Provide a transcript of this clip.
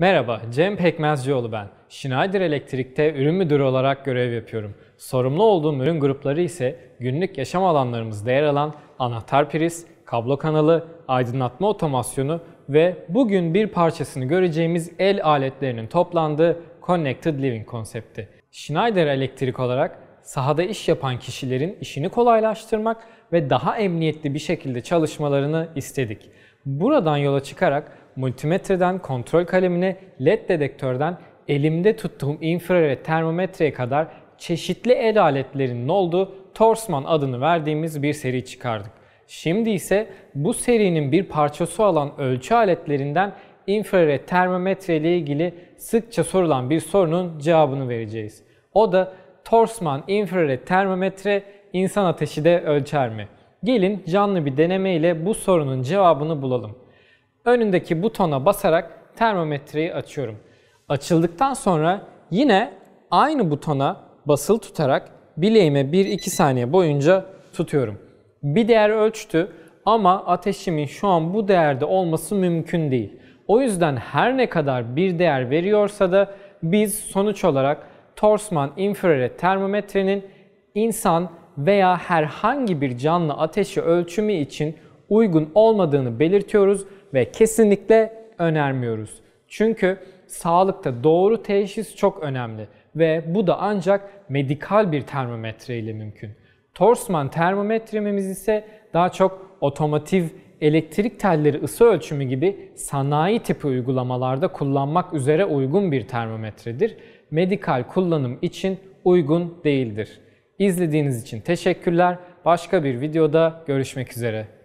Merhaba, Cem Pekmezcioğlu ben. Schneider Elektrik'te ürün müdürü olarak görev yapıyorum. Sorumlu olduğum ürün grupları ise günlük yaşam alanlarımızda yer alan anahtar priz, kablo kanalı, aydınlatma otomasyonu ve bugün bir parçasını göreceğimiz el aletlerinin toplandığı Connected Living konsepti. Schneider Elektrik olarak sahada iş yapan kişilerin işini kolaylaştırmak ve daha emniyetli bir şekilde çalışmalarını istedik. Buradan yola çıkarak multimetreden kontrol kalemine, led dedektörden elimde tuttuğum infrared termometreye kadar çeşitli el aletlerinin olduğu Torsman adını verdiğimiz bir seri çıkardık. Şimdi ise bu serinin bir parçası olan ölçü aletlerinden infrared termometre ile ilgili sıkça sorulan bir sorunun cevabını vereceğiz. O da Torsman infrared termometre insan ateşi de ölçer mi? Gelin canlı bir deneme ile bu sorunun cevabını bulalım. Önündeki butona basarak termometreyi açıyorum. Açıldıktan sonra yine aynı butona basılı tutarak bileğime 1-2 saniye boyunca tutuyorum. Bir değer ölçtü ama ateşimin şu an bu değerde olması mümkün değil. O yüzden her ne kadar bir değer veriyorsa da biz sonuç olarak Torsman infrared termometrenin insan veya herhangi bir canlı ateşi ölçümü için uygun olmadığını belirtiyoruz ve kesinlikle önermiyoruz. Çünkü sağlıkta doğru teşhis çok önemli ve bu da ancak medikal bir termometre ile mümkün. Torsman termometremiz ise daha çok otomotiv elektrik telleri ısı ölçümü gibi sanayi tipi uygulamalarda kullanmak üzere uygun bir termometredir. Medikal kullanım için uygun değildir. İzlediğiniz için teşekkürler. Başka bir videoda görüşmek üzere.